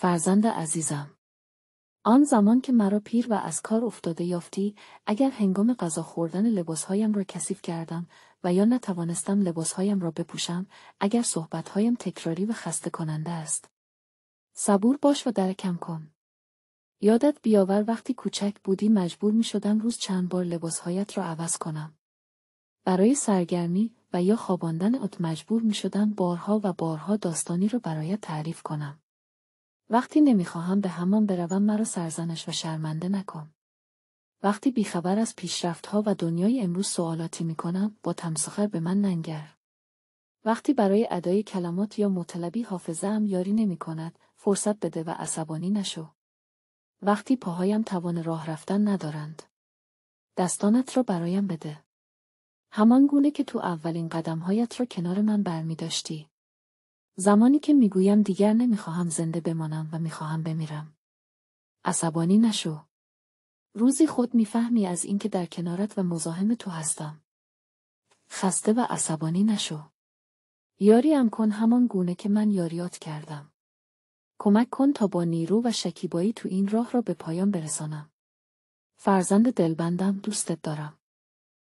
فرزند عزیزم آن زمان که مرا پیر و از کار افتاده یافتی اگر هنگام غذا خوردن لباسهایم را کثیف کردم و یا نتوانستم لباسهایم را بپوشم اگر صحبتهایم تکراری و خسته کننده است صبور باش و درکم کن یادت بیاور وقتی کوچک بودی مجبور می شدم روز چند بار لباسهایت را عوض کنم برای سرگرمی و یا خواباندن ات مجبور می شدم بارها و بارها داستانی را برایت تعریف کنم وقتی نمیخواهم به همان بروم مرا سرزنش و شرمنده نکن. وقتی بیخبر از پیشرفتها و دنیای امروز سوالاتی میکنم با تمسخر به من ننگر. وقتی برای ادای کلمات یا مطلبی حافظه هم یاری نمی کند، فرصت بده و عصبانی نشو. وقتی پاهایم توان راه رفتن ندارند. دستانت را برایم بده. همان گونه که تو اولین قدمهایت را کنار من برمی داشتی. زمانی که میگویم دیگر نمیخواهم زنده بمانم و میخواهم بمیرم. عصبانی نشو. روزی خود میفهمی از اینکه در کنارت و مزاحم تو هستم. خسته و عصبانی نشو. یاریم کن همان گونه که من یاریات کردم. کمک کن تا با نیرو و شکیبایی تو این راه را به پایان برسانم. فرزند دلبندم دوستت دارم.